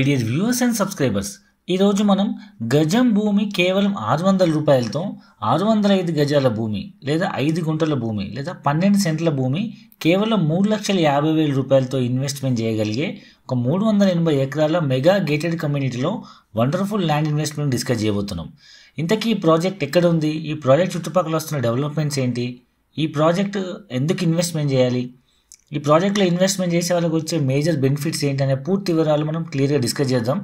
ఐడియర్ viewers and subscribers ఈరోజు మనం గజం భూమి కేవలం ఆరు వందల రూపాయలతో ఆరు వందల ఐదు గజాల భూమి లేదా ఐదు గుంటల భూమి లేదా పన్నెండు సెంట్ల భూమి కేవలం మూడు లక్షల యాభై వేల రూపాయలతో ఇన్వెస్ట్మెంట్ చేయగలిగే ఒక మూడు వందల ఎనభై ఎకరాల మెగా గేటెడ్ కమ్యూనిటీలో వండర్ఫుల్ ల్యాండ్ ఇన్వెస్ట్మెంట్ డిస్కస్ చేయబోతున్నాం ఇంతకీ ఈ ప్రాజెక్ట్ ఎక్కడ ఉంది ఈ ప్రాజెక్ట్ చుట్టుపక్కల వస్తున్న డెవలప్మెంట్స్ ఏంటి ఈ ప్రాజెక్ట్ ఎందుకు ఇన్వెస్ట్మెంట్ చేయాలి ఈ ప్రాజెక్ట్లో ఇన్వెస్ట్మెంట్ చేసే వాళ్ళకి వచ్చే మేజర్ బెనిఫిట్స్ ఏంటనే పూర్తి వివరాలు మనం క్లియర్గా డిస్కస్ చేద్దాం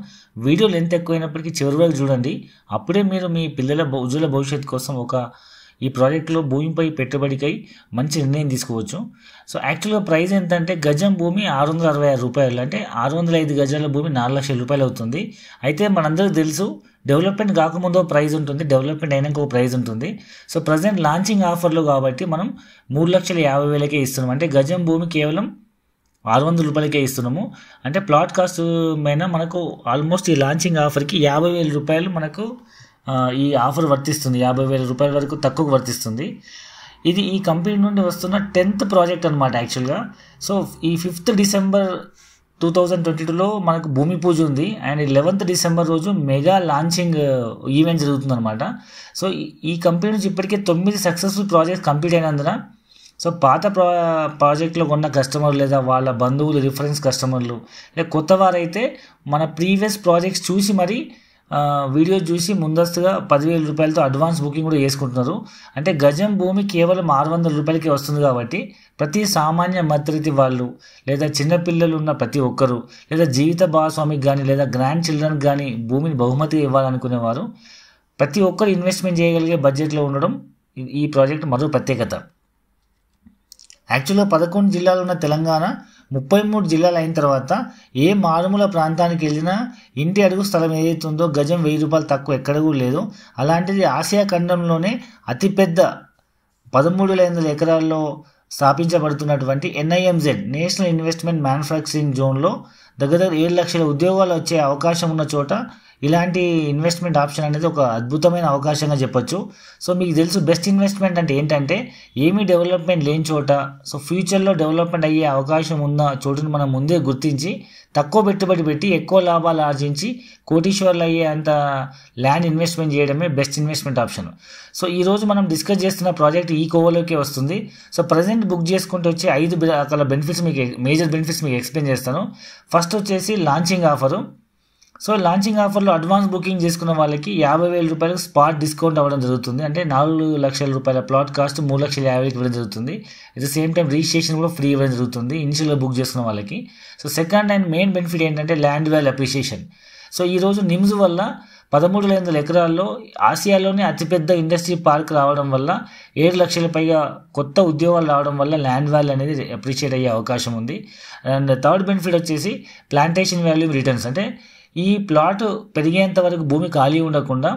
వీడియో లెంత్ ఎక్కువైనప్పటికీ చివరి వరకు చూడండి అప్పుడే మీరు మీ పిల్లల ఉజ్వల భవిష్యత్తు కోసం ఒక ఈ ప్రాజెక్టులో భూమిపై పెట్టుబడికై మంచి నిర్ణయం తీసుకోవచ్చు సో యాక్చువల్గా ప్రైస్ ఎంత అంటే గజం భూమి ఆరు వందల అరవై ఆరు రూపాయలు అంటే ఆరు వందల ఐదు గజాల భూమి నాలుగు లక్షల రూపాయలు అవుతుంది అయితే మనందరికీ తెలుసు డెవలప్మెంట్ కాకముందు ప్రైజ్ ఉంటుంది డెవలప్మెంట్ అయినాక ఒక ప్రైజ్ ఉంటుంది సో ప్రజెంట్ లాంచింగ్ ఆఫర్లు కాబట్టి మనం మూడు లక్షల యాభై వేలకే ఇస్తున్నాం అంటే గజం భూమి కేవలం ఆరు వందల రూపాయలకే ఇస్తున్నాము అంటే ప్లాట్ కాస్ట్ మీద మనకు ఆల్మోస్ట్ ఈ లాంచింగ్ ఆఫర్కి యాభై వేల రూపాయలు మనకు ఈ ఆఫర్ వర్తిస్తుంది యాభై వేల రూపాయల వరకు తక్కువకు వర్తిస్తుంది ఇది ఈ కంపెనీ నుండి వస్తున్న టెన్త్ ప్రాజెక్ట్ అనమాట యాక్చువల్గా సో ఈ fifth December two thousand twenty టూలో మనకు భూమి పూజ ఉంది అండ్ లెవెన్త్ డిసెంబర్ రోజు మెగా లాంచింగ్ ఈవెంట్ అనమాట సో ఈ కంపెనీ నుంచి ఇప్పటికే తొమ్మిది సక్సెస్ఫుల్ ప్రాజెక్ట్స్ కంప్లీట్ అయినందున సో పాత ప్రా ప్రాజెక్ట్లో ఉన్న కస్టమర్ లేదా వాళ్ళ బంధువులు రిఫరెన్స్ కస్టమర్లు లేదా కొత్త వారైతే మన ప్రీవియస్ ప్రాజెక్ట్స్ చూసి మరి వీడియో చూసి ముందస్తుగా పదివేల రూపాయలతో అడ్వాన్స్ బుకింగ్ కూడా చేసుకుంటున్నారు అంటే గజం భూమి కేవలం ఆరు వందల రూపాయలకే వస్తుంది కాబట్టి ప్రతి సామాన్య మధ్యతరగతి వాళ్ళు లేదా చిన్నపిల్లలు ఉన్న ప్రతి ఒక్కరు లేదా జీవిత భాగస్వామికి కానీ లేదా గ్రాండ్ చిల్డ్రన్కి కానీ భూమిని బహుమతిగా ఇవ్వాలనుకునేవారు ప్రతి ఒక్కరు ఇన్వెస్ట్మెంట్ చేయగలిగే బడ్జెట్లో ఉండడం ఈ ప్రాజెక్ట్ మరో ప్రత్యేకత యాక్చువల్గా పదకొండు జిల్లాలు ఉన్న తెలంగాణ ముప్పై మూడు జిల్లాలు అయిన తర్వాత ఏ మారుమూల ప్రాంతానికి వెళ్ళినా ఇంటి అడుగు స్థలం ఏదైతే ఉందో గజం వెయ్యి రూపాయలు తక్కువ ఎక్కడ కూడా లేదు అలాంటిది ఆసియా ఖండంలోనే అతిపెద్ద పదమూడు వేల ఎనిమిది ఎకరాల్లో స్థాపించబడుతున్నటువంటి ఎన్ఐఎంజెడ్ నేషనల్ ఇన్వెస్ట్మెంట్ మ్యానుఫ్యాక్చరింగ్ జోన్లో దగ్గర దగ్గర ఏడు లక్షల ఉద్యోగాలు వచ్చే అవకాశం ఉన్న చోట ఇలాంటి ఇన్వెస్ట్మెంట్ ఆప్షన్ అనేది ఒక అద్భుతమైన అవకాశంగా చెప్పొచ్చు సో మీకు తెలుసు బెస్ట్ ఇన్వెస్ట్మెంట్ అంటే ఏంటంటే ఏమీ డెవలప్మెంట్ లేని చోట సో ఫ్యూచర్లో డెవలప్మెంట్ అయ్యే అవకాశం ఉన్న చోటును మనం ముందే గుర్తించి తక్కువ పెట్టుబడి పెట్టి ఎక్కువ లాభాలు ఆర్జించి కోటీశ్వర్లు అయ్యే అంత ల్యాండ్ ఇన్వెస్ట్మెంట్ చేయడమే బెస్ట్ ఇన్వెస్ట్మెంట్ ఆప్షన్ సో ఈరోజు మనం డిస్కస్ చేస్తున్న ప్రాజెక్ట్ ఈ కోవలోకే వస్తుంది సో ప్రజెంట్ బుక్ చేసుకుంటూ వచ్చే ఐదు రకాల బెనిఫిట్స్ మీకు మేజర్ బెనిఫిట్స్ మీకు ఎక్స్ప్లెయిన్ చేస్తాను ఫస్ట్ వచ్చేసి లాంచింగ్ ఆఫరు సో లాంచింగ్ ఆఫర్లో అడ్వాన్స్ బుకింగ్ చేసుకున్న వాళ్ళకి యాభై వేల రూపాయలకు స్పాట్ డిస్కౌంట్ అవ్వడం జరుగుతుంది అంటే నాలుగు లక్షల రూపాయల ప్లాట్ కాస్ట్ మూడు లక్షల యాభైకి ఇవ్వడం జరుగుతుంది at the same time registration కూడా ఫ్రీ ఇవ్వడం జరుగుతుంది ఇనిషియల్గా బుక్ చేసుకున్న వాళ్ళకి so second and main benefit ఏంటంటే ల్యాండ్ వ్యాల్యూ అప్రిషియేషన్ సో ఈరోజు నిమ్స్ వల్ల పదమూడు వేల వందల ఎకరాల్లో ఆసియాలోనే అతిపెద్ద ఇండస్ట్రీ పార్క్ రావడం వల్ల ఏడు లక్షల పైగా కొత్త ఉద్యోగాలు రావడం వల్ల ల్యాండ్ వ్యాల్యూ అనేది అప్రిషియేట్ అయ్యే అవకాశం ఉంది అండ్ థర్డ్ బెనిఫిట్ వచ్చేసి ప్లాంటేషన్ వాల్యూ రిటర్న్స్ అంటే ఈ ప్లాట్ పెరిగేంత వరకు భూమి ఖాళీ ఉండకుండా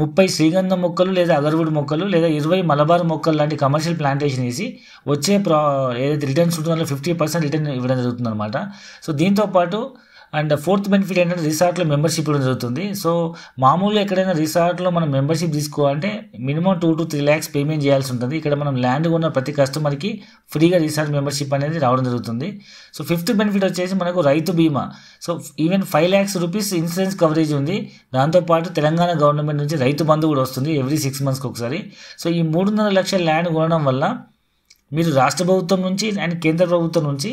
ముప్పై శ్రీగంధ మొక్కలు లేదా అగర్వుడ్ మొక్కలు లేదా ఇరవై మలబార్ మొక్కలు లాంటి కమర్షియల్ ప్లాంటేషన్ వేసి వచ్చే ప్రా ఏదైతే రిటర్న్స్ ఉంటుందో ఫిఫ్టీ పర్సెంట్ రిటర్న్ ఇవ్వడం జరుగుతుందన్నమాట సో దీంతోపాటు అండ్ ఫోర్త్ బెనిఫిట్ ఏంటంటే రిసార్ట్లో మెంబర్షిప్ ఇవ్వడం జరుగుతుంది సో మామూలుగా ఎక్కడైనా రిసార్ట్లో మనం మెంబర్షిప్ తీసుకోవాలంటే minimum two to three lakhs payment చేయాల్సి ఉంటుంది ఇక్కడ మనం ల్యాండ్ కొన్న ప్రతి కస్టమర్కి ఫ్రీగా రిసార్ట్ మెంబర్షిప్ అనేది రావడం జరుగుతుంది సో ఫిఫ్త్ బెనిఫిట్ వచ్చేసి మనకు రైతు బీమా so even five lakhs rupees insurance coverage ఉంది దాంతోపాటు తెలంగాణ గవర్నమెంట్ నుంచి రైతు బంధు కూడా వస్తుంది ఎవ్రీ సిక్స్ మంత్స్కి ఒకసారి సో ఈ మూడున్నర లక్షల ల్యాండ్ కొనడం వల్ల మీరు రాష్ట్ర ప్రభుత్వం నుంచి అండ్ కేంద్ర ప్రభుత్వం నుంచి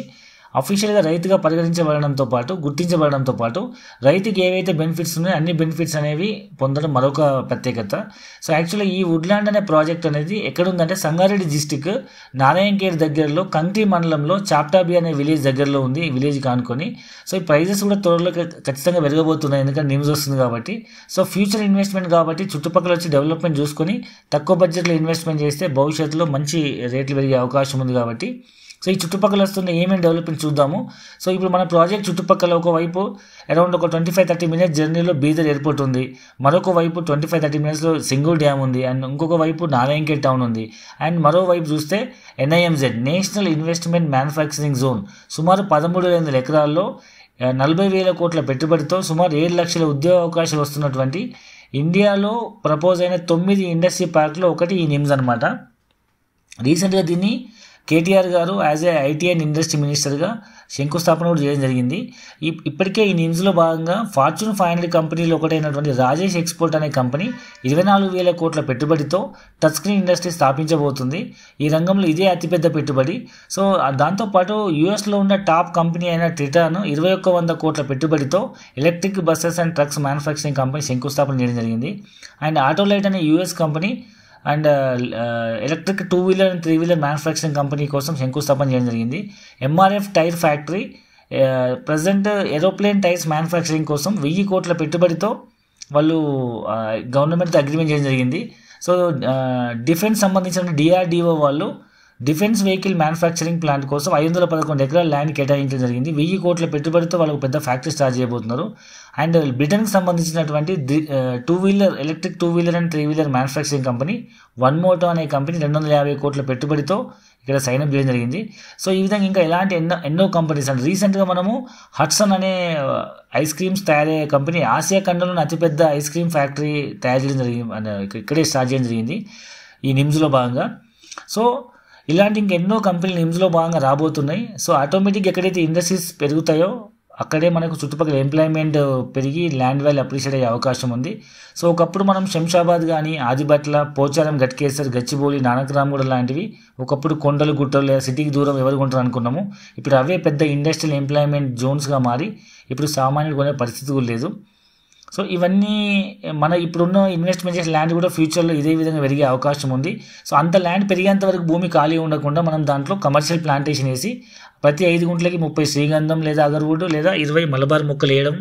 అఫీషియల్గా రైతుగా పరిగణించబడడంతో పాటు గుర్తించబడడంతో పాటు రైతుకి ఏవైతే బెనిఫిట్స్ ఉన్నాయో అన్ని బెనిఫిట్స్ అనేవి పొందడం మరొక ప్రత్యేకత సో యాక్చువల్గా ఈ వుడ్లాండ్ అనే ప్రాజెక్ట్ అనేది ఎక్కడుందంటే సంగారెడ్డి డిస్టిక్ నారాయణఖేడ్ దగ్గరలో కంకి మండలంలో చాప్టాబి అనే విలేజ్ దగ్గరలో ఉంది ఈ విలేజ్ కానుకొని సో ఈ ప్రైజెస్ కూడా త్వరలో ఖచ్చితంగా పెరగబోతున్నాయి ఎందుకంటే న్యూస్ వస్తుంది కాబట్టి సో ఫ్యూచర్ ఇన్వెస్ట్మెంట్ కాబట్టి చుట్టుపక్కల వచ్చి డెవలప్మెంట్ చూసుకొని తక్కువ బడ్జెట్లో ఇన్వెస్ట్మెంట్ చేస్తే భవిష్యత్తులో మంచి రేట్లు పెరిగే అవకాశం ఉంది కాబట్టి సో ఈ చుట్టుపక్కల వస్తున్న ఏమేమి డెవలప్మెంట్ చూద్దాము సో ఇప్పుడు మన ప్రాజెక్ట్ చుట్టుపక్కల ఒకవైపు అరౌండ్ ఒక ట్వంటీ ఫైవ్ థర్టీ మినిట్స్ జర్నీలో బీదర్ ఎయిర్పోర్ట్ ఉంది మరొక వైపు ట్వంటీ ఫైవ్ థర్టీ మినిట్స్లో సింగూర్ డ్యామ్ ఉంది అండ్ ఇంకొక వైపు నారాయణకే టౌన్ ఉంది అండ్ మరోవైపు చూస్తే NIMZ national investment manufacturing zone సుమారు పదమూడు వందల ఎకరాల్లో నలభై వేల కోట్ల పెట్టుబడితో సుమారు ఏడు లక్షల ఉద్యోగ అవకాశాలు వస్తున్నటువంటి ఇండియాలో ప్రపోజ్ అయిన తొమ్మిది ఇండస్ట్రీ పార్క్లో ఒకటి ఈ నిమ్స్ అనమాట రీసెంట్గా దీన్ని కేటీఆర్ గారు as a IT and industry మినిస్టర్గా శంకుస్థాపన కూడా చేయడం జరిగింది ఇప్పటికే ఈ నిమ్స్లో భాగంగా ఫార్చ్యూన్ ఫైవ్ హండ్రెడ్ కంపెనీలో ఒకటైనటువంటి రాజేష్ ఎక్స్పోర్ట్ అనే కంపెనీ ఇరవై నాలుగు వేల కోట్ల పెట్టుబడితో టచ్ స్క్రీన్ ఇండస్ట్రీ స్థాపించబోతుంది ఈ రంగంలో ఇదే అతిపెద్ద పెట్టుబడి సో దాంతోపాటు యూఎస్లో ఉన్న టాప్ కంపెనీ అయిన ట్రిటర్ను ఇరవై ఒక్క వంద కోట్ల పెట్టుబడితో electric buses and trucks manufacturing company శంకుస్థాపన చేయడం జరిగింది అండ్ ఆటోలైట్ అనే US company and electric two wheeler and three wheeler manufacturing company కోసం శంకుస్థాపన చేయడం జరిగింది MRF tyre factory present aeroplane tyres manufacturing కోసం వెయ్యి కోట్ల పెట్టుబడితో వాళ్ళు గవర్నమెంట్తో అగ్రిమెంట్ చేయడం జరిగింది సో డిఫెన్స్ సంబంధించిన డిఆర్డిఓ వాళ్ళు డిఫెన్స్ వెహికల్ మ్యానుఫ్యాక్చరింగ్ ప్లాంట్ కోసం ఐదు వందల పదకొండు ఎకరాల ల్యాండ్ కేటాయించడం జరిగింది వెయ్యి కోట్ల పెట్టుబడితో వాళ్ళకు పెద్ద ఫ్యాక్టరీ స్టార్ట్ చేయబోతున్నారు అండ్ బ్రిటన్కి సంబంధించినటువంటి two wheeler electric two wheeler and three wheeler manufacturing company One Moto అనే కంపెనీ రెండు వందల యాభై కోట్ల పెట్టుబడితో ఇక్కడ సైన్ అప్ చేయడం జరిగింది సో ఈ విధంగా ఇంకా ఎలాంటి ఎన్నో ఎన్నో కంపెనీస్ అండ్ రీసెంట్గా మనము హట్సన్ అనే ఐస్ క్రీమ్స్ తయారయ్యే కంపెనీ ఆసియా ఖండంలోని అతిపెద్ద ఐస్ క్రీమ్ ఫ్యాక్టరీ తయారు చేయడం జరిగింది ఇక్కడే స్టార్ట్ చేయడం జరిగింది ఈ నిమ్స్లో భాగంగా సో ఇలాంటి ఇంకెన్నో కంపెనీలు నిమ్స్లో భాగంగా రాబోతున్నాయి సో ఆటోమేటిక్గా ఎక్కడైతే ఇండస్ట్రీస్ పెరుగుతాయో అక్కడే మనకు చుట్టుపక్కల ఎంప్లాయ్మెంట్ పెరిగి ల్యాండ్ వ్యాల్యూ అప్రిషియేట్ అయ్యే అవకాశం ఉంది సో ఒకప్పుడు మనం శంషాబాద్ కానీ ఆదిబట్ల పోచారం గట్కేసర్ గచ్చిబౌలి నానకరామగూడ లాంటివి ఒకప్పుడు కొండలు గుట్టలు లేదా సిటీకి దూరం ఎవరు ఉంటారు అనుకున్నాము ఇప్పుడు అవే పెద్ద ఇండస్ట్రియల్ ఎంప్లాయ్మెంట్ జోన్స్గా మారి ఇప్పుడు సామాన్యుడు కొనే పరిస్థితి కూడా లేదు సో ఇవన్నీ మన ఇప్పుడున్న ఇన్వెస్ట్మెంట్ చేసే ల్యాండ్ కూడా ఫ్యూచర్లో ఇదే విధంగా పెరిగే అవకాశం ఉంది సో అంత ల్యాండ్ పెరిగేంత వరకు భూమి ఖాళీ ఉండకుండా మనం దాంట్లో కమర్షియల్ ప్లాంటేషన్ వేసి ప్రతి ఐదు గుంటలకి ముప్పై శ్రీగంధం లేదా అగర్వుడ్ లేదా ఇరవై మలబార్ మొక్కలు వేయడం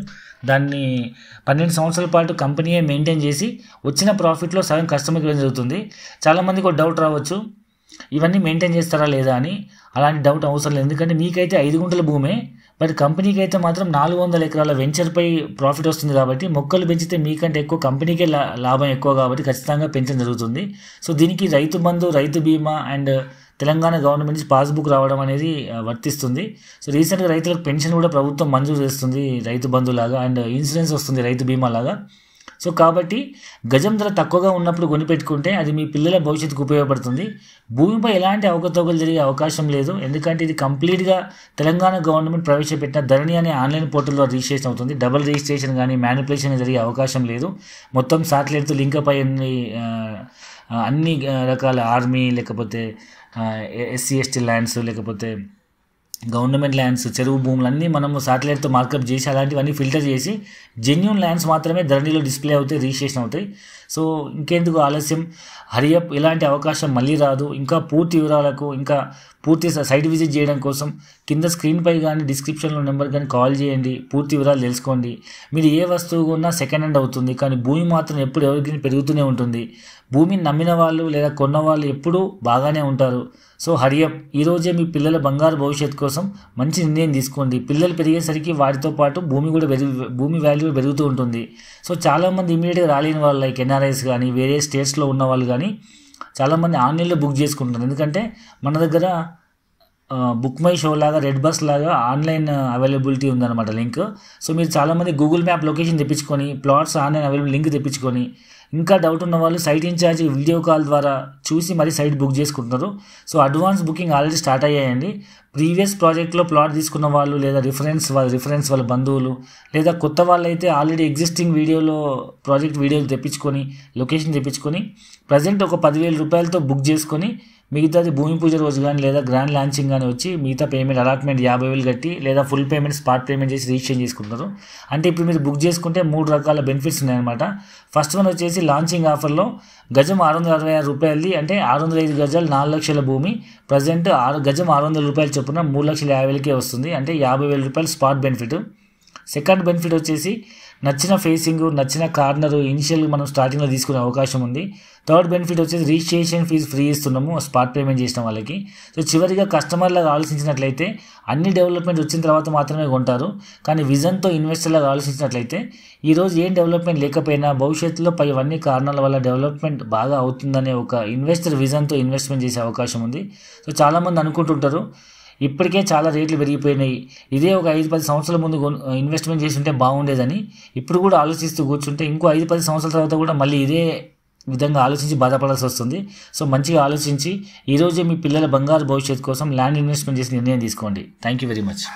దాన్ని పన్నెండు సంవత్సరాల పాటు కంపెనీయే మెయింటైన్ చేసి వచ్చిన ప్రాఫిట్లో సగం కస్టమర్కి ఇవ్వడం జరుగుతుంది చాలామందికి ఒక డౌట్ రావచ్చు ఇవన్నీ మెయింటైన్ చేస్తారా లేదా అని అలాంటి డౌట్ అవసరం లేదు ఎందుకంటే మీకైతే ఐదు గుంటల భూమే బట్ కంపెనీకి అయితే మాత్రం నాలుగు వందల ఎకరాల వెంచర్పై ప్రాఫిట్ వస్తుంది కాబట్టి మొక్కలు పెంచితే మీకంటే ఎక్కువ కంపెనీకే లాభం ఎక్కువ కాబట్టి ఖచ్చితంగా పెంచడం జరుగుతుంది సో దీనికి రైతు బంధు రైతు బీమా అండ్ తెలంగాణ గవర్నమెంట్ నుంచి పాస్బుక్ రావడం అనేది వర్తిస్తుంది సో రీసెంట్గా రైతులకు పెన్షన్ కూడా ప్రభుత్వం మంజూరు చేస్తుంది రైతు బంధులాగా అండ్ ఇన్సూరెన్స్ వస్తుంది రైతు బీమా లాగా సో కాబట్టి గజం ధర తక్కువగా ఉన్నప్పుడు కొనిపెట్టుకుంటే అది మీ పిల్లల భవిష్యత్తుకు ఉపయోగపడుతుంది భూమిపై ఎలాంటి అవకతవకలు జరిగే అవకాశం లేదు ఎందుకంటే ఇది కంప్లీట్గా తెలంగాణ గవర్నమెంట్ ప్రవేశపెట్టిన ధరణి అనే ఆన్లైన్ పోర్టల్లో రిజిస్ట్రేషన్ అవుతుంది డబుల్ రిజిస్ట్రేషన్ కానీ మ్యానిపులేషన్ జరిగే అవకాశం లేదు మొత్తం సాటిలైట్తో లింక్ అప్ అయ్యి అన్ని రకాల ఆర్మీ లేకపోతే ఎస్సీ ఎస్టీ ల్యాండ్స్ లేకపోతే గవర్నమెంట్ ల్యాండ్స్ చెరువు భూములు అన్నీ మనము సాటిలైట్తో మార్కప్ చేసి అలాంటివన్నీ ఫిల్టర్ చేసి జెన్యున్ ల్యాండ్స్ మాత్రమే ధరణిలో డిస్ప్లే అవుతాయి రిజిస్ట్రేషన్ అవుతాయి సో ఇంకెందుకు ఆలస్యం హరియప్ ఇలాంటి అవకాశం మళ్ళీ రాదు ఇంకా పూర్తి వివరాలకు ఇంకా పూర్తి సైట్ విజిట్ చేయడం కోసం కింద స్క్రీన్పై కానీ డిస్క్రిప్షన్లో నెంబర్ కానీ కాల్ చేయండి పూర్తి వివరాలు తెలుసుకోండి మీరు ఏ వస్తువు కొన్నా సెకండ్ హ్యాండ్ అవుతుంది కానీ భూమి మాత్రం ఎప్పుడు ఎవరికైనా పెరుగుతూనే ఉంటుంది భూమిని నమ్మిన వాళ్ళు లేదా కొన్న వాళ్ళు ఎప్పుడూ బాగానే ఉంటారు సో హరియప్ ఈరోజే మీ పిల్లల బంగారు భవిష్యత్తు కోసం మంచి నిర్ణయం తీసుకోండి పిల్లలు పెరిగేసరికి వాటితో పాటు భూమి కూడా పెరుగు భూమి వాల్యూ పెరుగుతూ ఉంటుంది సో చాలామంది ఇమీడియట్గా రాలేని వాళ్ళు లైక్ ఎన్ఆర్ఐస్ కానీ వేరే స్టేట్స్లో ఉన్న వాళ్ళు కానీ చాలామంది ఆన్లైన్లో బుక్ చేసుకుంటున్నారు ఎందుకంటే మన దగ్గర బుక్ మై షో లాగా రెడ్ బస్ లాగా ఆన్లైన్ అవైలబిలిటీ ఉందన్నమాట లింక్ సో మీరు చాలామంది గూగుల్ మ్యాప్ లొకేషన్ తెప్పించుకొని ప్లాట్స్ ఆన్లైన్ అవైలబుల్ లింక్ తెప్పించుకొని ఇంకా డౌట్ ఉన్న వాళ్ళు సైట్ ఇన్ఛార్జ్ వీడియో కాల్ ద్వారా చూసి మరీ సైట్ బుక్ చేసుకుంటున్నారు so advance booking already start అయ్యాయండి ప్రీవియస్ ప్రాజెక్ట్లో ప్లాట్ తీసుకున్న వాళ్ళు లేదా రిఫరెన్స్ వాళ్ళ రిఫరెన్స్ వాళ్ళ బంధువులు లేదా కొత్త వాళ్ళైతే ఆల్రెడీ ఎగ్జిస్టింగ్ వీడియోలో ప్రాజెక్ట్ వీడియోలు తెప్పించుకొని లొకేషన్ తెప్పించుకొని ప్రజెంట్ ఒక పదివేల రూపాయలతో బుక్ చేసుకొని మిగతాది భూమి పూజ రోజు కానీ లేదా గ్రాండ్ లాంచింగ్ కానీ వచ్చి మిగతా పేమెంట్ అలాట్మెంట్ యాభై వేలు కట్టి లేదా ఫుల్ పేమెంట్ స్పాట్ పేమెంట్ చేసి రిజిస్ట్రేషన్ చేసుకుంటారు అంటే ఇప్పుడు మీరు బుక్ చేసుకుంటే మూడు రకాల బెనిఫిట్స్ ఉన్నాయన్నమాట ఫస్ట్ వన్ వచ్చేసి లాంచింగ్ ఆఫర్లో గజం ఆరు వందల అరవై ఆరు రూపాయలది అంటే ఆరు వందల ఐదు గజాలు నాలుగు లక్షల భూమి ప్రజెంట్ ఆరు గజం ఆరు వందల రూపాయలు చొప్పున మూడు లక్షల యాభై వేలకే వస్తుంది అంటే యాభై వేల రూపాయలు స్పాట్ బెనిఫిట్ సెకండ్ బెనిఫిట్ వచ్చేసి నచ్చిన ఫేసింగ్ నచ్చిన కార్నర్ ఇనిషియల్ మనం స్టార్టింగ్లో తీసుకునే అవకాశం ఉంది థర్డ్ బెనిఫిట్ వచ్చేసి రిజిస్ట్రేషన్ ఫీజు ఫ్రీ ఇస్తున్నాము స్పాట్ పేమెంట్ చేసిన వాళ్ళకి సో చివరిగా కస్టమర్లకు ఆలోచించినట్లయితే అన్ని డెవలప్మెంట్ వచ్చిన తర్వాత మాత్రమే కొంటారు కానీ విజన్తో ఇన్వెస్టర్లకు ఆలోచించినట్లయితే ఈరోజు ఏం డెవలప్మెంట్ లేకపోయినా భవిష్యత్తులో పై అన్ని కారణాల వల్ల డెవలప్మెంట్ బాగా అవుతుందనే ఒక ఇన్వెస్టర్ విజన్తో ఇన్వెస్ట్మెంట్ చేసే అవకాశం ఉంది సో చాలామంది అనుకుంటుంటారు ఇప్పటికే చాలా రేట్లు పెరిగిపోయినాయి ఇదే ఒక ఐదు పది సంవత్సరాల ముందు ఇన్వెస్ట్మెంట్ చేసి ఉంటే బాగుండేదని ఇప్పుడు కూడా ఆలోచిస్తూ కూర్చుంటే ఇంకో ఐదు పది సంవత్సరాల తర్వాత కూడా మళ్ళీ ఇదే విధంగా ఆలోచించి బాధపడాల్సి వస్తుంది సో మంచిగా ఆలోచించి ఈరోజే మీ పిల్లల బంగారు భవిష్యత్తు కోసం ల్యాండ్ ఇన్వెస్ట్మెంట్ చేసి నిర్ణయం తీసుకోండి థ్యాంక్ యూ వెరీ మచ్